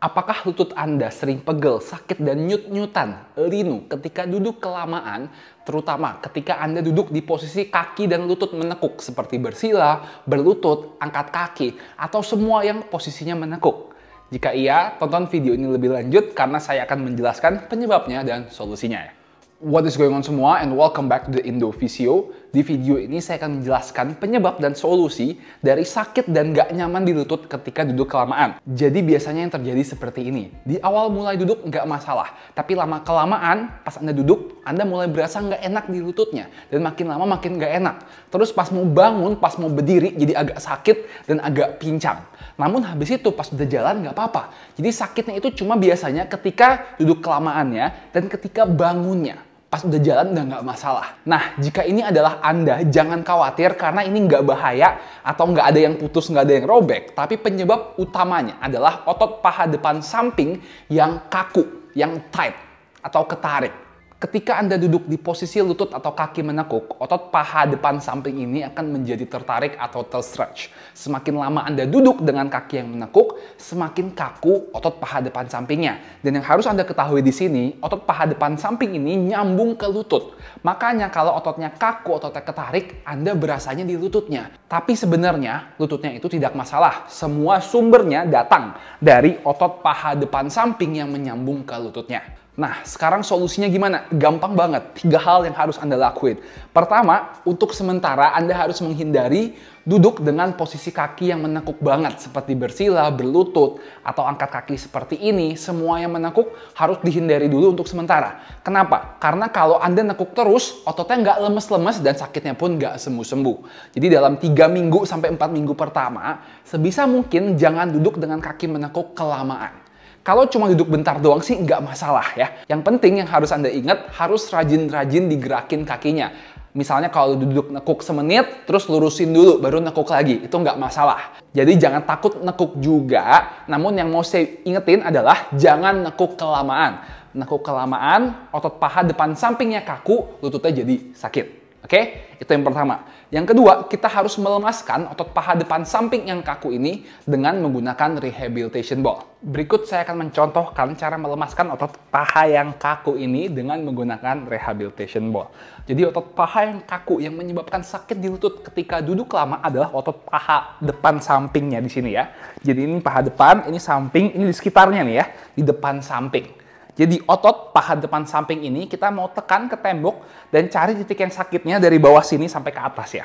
Apakah lutut Anda sering pegel, sakit, dan nyut-nyutan, linu ketika duduk kelamaan, terutama ketika Anda duduk di posisi kaki dan lutut menekuk seperti bersila, berlutut, angkat kaki, atau semua yang posisinya menekuk? Jika iya, tonton video ini lebih lanjut karena saya akan menjelaskan penyebabnya dan solusinya. Ya. What is going on semua and welcome back to the Indo Physio. Di video ini saya akan menjelaskan penyebab dan solusi dari sakit dan gak nyaman di lutut ketika duduk kelamaan. Jadi biasanya yang terjadi seperti ini. Di awal mulai duduk nggak masalah, tapi lama-kelamaan pas Anda duduk, Anda mulai berasa nggak enak di lututnya. Dan makin lama makin nggak enak. Terus pas mau bangun, pas mau berdiri jadi agak sakit dan agak pincang. Namun habis itu pas udah jalan nggak apa-apa. Jadi sakitnya itu cuma biasanya ketika duduk kelamaannya dan ketika bangunnya pas udah jalan udah nggak masalah. Nah, jika ini adalah Anda, jangan khawatir karena ini nggak bahaya atau nggak ada yang putus, nggak ada yang robek. Tapi penyebab utamanya adalah otot paha depan samping yang kaku, yang tight atau ketarik. Ketika Anda duduk di posisi lutut atau kaki menekuk, otot paha depan samping ini akan menjadi tertarik atau terstretch. Semakin lama Anda duduk dengan kaki yang menekuk, semakin kaku otot paha depan sampingnya. Dan yang harus Anda ketahui di sini, otot paha depan samping ini nyambung ke lutut. Makanya kalau ototnya kaku, ototnya ketarik, Anda berasanya di lututnya. Tapi sebenarnya lututnya itu tidak masalah. Semua sumbernya datang dari otot paha depan samping yang menyambung ke lututnya. Nah, sekarang solusinya gimana? Gampang banget. Tiga hal yang harus Anda lakuin. Pertama, untuk sementara Anda harus menghindari duduk dengan posisi kaki yang menekuk banget seperti bersila, berlutut, atau angkat kaki seperti ini. Semua yang menekuk harus dihindari dulu untuk sementara. Kenapa? Karena kalau Anda nekuk terus, ototnya nggak lemes-lemes dan sakitnya pun nggak sembuh-sembuh. Jadi dalam 3 minggu sampai 4 minggu pertama, sebisa mungkin jangan duduk dengan kaki menekuk kelamaan. Kalau cuma duduk bentar doang sih nggak masalah ya. Yang penting yang harus Anda ingat, harus rajin-rajin digerakin kakinya. Misalnya kalau duduk nekuk semenit, terus lurusin dulu, baru nekuk lagi. Itu nggak masalah. Jadi jangan takut nekuk juga. Namun yang mau saya ingetin adalah jangan nekuk kelamaan. Nekuk kelamaan, otot paha depan sampingnya kaku, lututnya jadi sakit. Oke, okay? itu yang pertama. Yang kedua, kita harus melemaskan otot paha depan samping yang kaku ini dengan menggunakan rehabilitation ball. Berikut saya akan mencontohkan cara melemaskan otot paha yang kaku ini dengan menggunakan rehabilitation ball. Jadi otot paha yang kaku yang menyebabkan sakit di lutut ketika duduk lama adalah otot paha depan sampingnya di sini ya. Jadi ini paha depan, ini samping, ini di sekitarnya nih ya, di depan samping. Jadi otot paha depan samping ini kita mau tekan ke tembok dan cari titik yang sakitnya dari bawah sini sampai ke atas ya.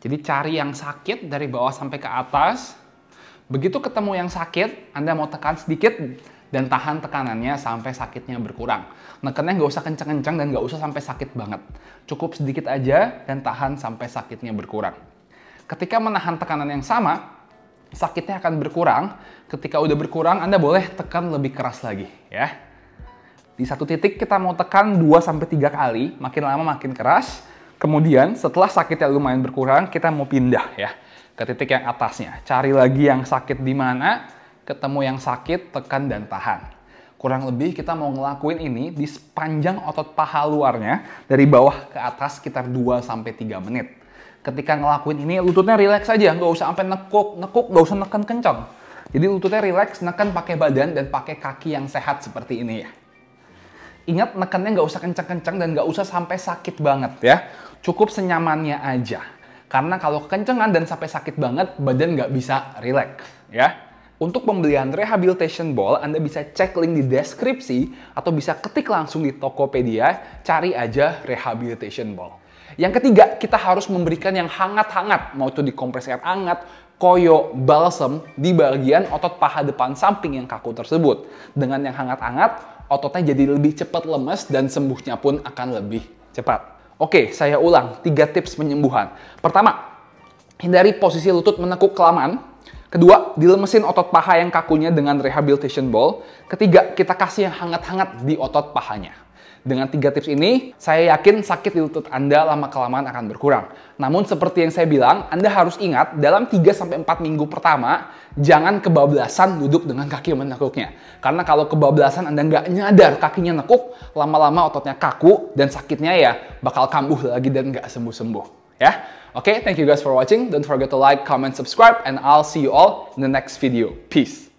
Jadi cari yang sakit dari bawah sampai ke atas. Begitu ketemu yang sakit, Anda mau tekan sedikit dan tahan tekanannya sampai sakitnya berkurang. Nekennya nggak usah kenceng-kenceng dan nggak usah sampai sakit banget. Cukup sedikit aja dan tahan sampai sakitnya berkurang. Ketika menahan tekanan yang sama, sakitnya akan berkurang. Ketika udah berkurang, Anda boleh tekan lebih keras lagi ya. Di satu titik kita mau tekan 2 3 kali, makin lama makin keras. Kemudian setelah sakitnya lumayan berkurang, kita mau pindah ya ke titik yang atasnya. Cari lagi yang sakit di mana, ketemu yang sakit, tekan dan tahan. Kurang lebih kita mau ngelakuin ini di sepanjang otot paha luarnya dari bawah ke atas sekitar 2 3 menit. Ketika ngelakuin ini lututnya relax aja, nggak usah sampai nekuk, nekuk nggak usah neken kencang. Jadi lututnya relax, neken pakai badan dan pakai kaki yang sehat seperti ini ya. Ingat nekannya nggak usah kenceng-kenceng dan nggak usah sampai sakit banget ya. Cukup senyamannya aja. Karena kalau kencengan dan sampai sakit banget, badan nggak bisa relax ya. Untuk pembelian rehabilitation ball, Anda bisa cek link di deskripsi atau bisa ketik langsung di Tokopedia, cari aja rehabilitation ball. Yang ketiga, kita harus memberikan yang hangat-hangat, mau itu dikompres air hangat, koyo, balsam di bagian otot paha depan samping yang kaku tersebut. Dengan yang hangat-hangat, ototnya jadi lebih cepat lemes dan sembuhnya pun akan lebih cepat. Oke, saya ulang. Tiga tips penyembuhan. Pertama, hindari posisi lutut menekuk kelamaan. Kedua, dilemesin otot paha yang kakunya dengan rehabilitation ball. Ketiga, kita kasih yang hangat-hangat di otot pahanya. Dengan tiga tips ini, saya yakin sakit di lutut Anda lama-kelamaan akan berkurang. Namun seperti yang saya bilang, Anda harus ingat dalam 3-4 minggu pertama, jangan kebablasan duduk dengan kaki menekuknya. Karena kalau kebablasan Anda nggak nyadar kakinya nekuk, lama-lama ototnya kaku dan sakitnya ya bakal kambuh lagi dan nggak sembuh-sembuh. Yeah? Okay, thank you guys for watching. Don't forget to like, comment, subscribe, and I'll see you all in the next video. Peace.